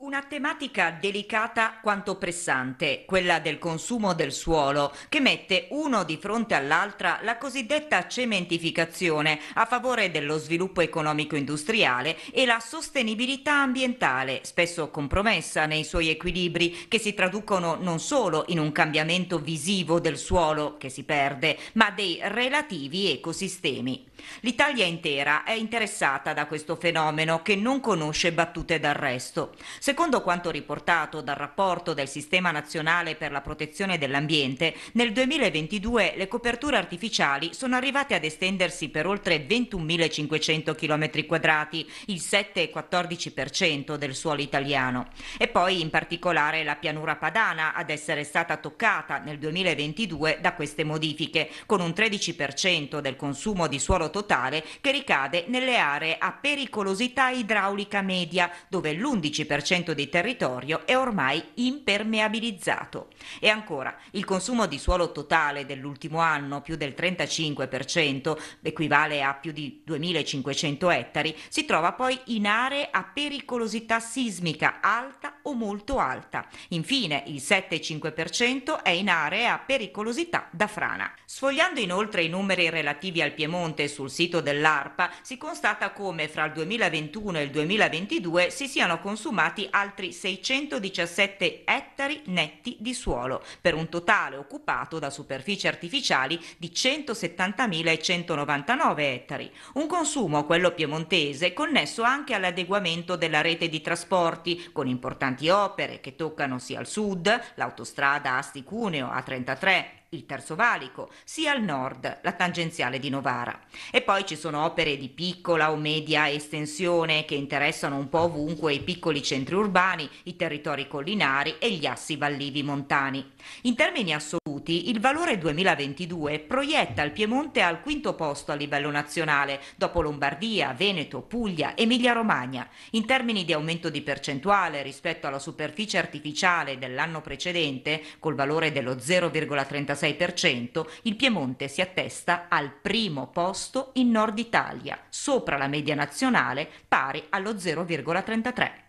Una tematica delicata quanto pressante, quella del consumo del suolo, che mette uno di fronte all'altra la cosiddetta cementificazione a favore dello sviluppo economico-industriale e la sostenibilità ambientale, spesso compromessa nei suoi equilibri, che si traducono non solo in un cambiamento visivo del suolo che si perde, ma dei relativi ecosistemi. L'Italia intera è interessata da questo fenomeno che non conosce battute d'arresto. Secondo quanto riportato dal rapporto del Sistema Nazionale per la Protezione dell'Ambiente, nel 2022 le coperture artificiali sono arrivate ad estendersi per oltre 21.500 km quadrati, il 7,14% del suolo italiano. E poi in particolare la pianura padana ad essere stata toccata nel 2022 da queste modifiche, con un 13% del consumo di suolo totale che ricade nelle aree a pericolosità idraulica media, dove l'11% 50% del territorio è ormai impermeabilizzato. E ancora, il consumo di suolo totale dell'ultimo anno, più del 35%, equivale a più di 2.500 ettari, si trova poi in aree a pericolosità sismica alta o molto alta. Infine, il 7,5% è in aree a pericolosità da frana. Sfogliando inoltre i numeri relativi al Piemonte sul sito dell'ARPA, si constata come fra il 2021 e il 2022 si siano consumati altri 617 ettari netti di suolo, per un totale occupato da superfici artificiali di 170.199 ettari. Un consumo, quello piemontese, connesso anche all'adeguamento della rete di trasporti, con importanti opere che toccano sia al sud, l'autostrada Asti-Cuneo A33, il Terzo Valico, sia al nord, la tangenziale di Novara. E poi ci sono opere di piccola o media estensione che interessano un po' ovunque i piccoli centri urbani, i territori collinari e gli assi vallivi montani. In termini assoluti, il valore 2022 proietta il Piemonte al quinto posto a livello nazionale, dopo Lombardia, Veneto, Puglia, Emilia-Romagna. In termini di aumento di percentuale rispetto alla superficie artificiale dell'anno precedente, col valore dello 0,36%, 4,6%, il Piemonte si attesta al primo posto in Nord Italia, sopra la media nazionale pari allo 0,33%.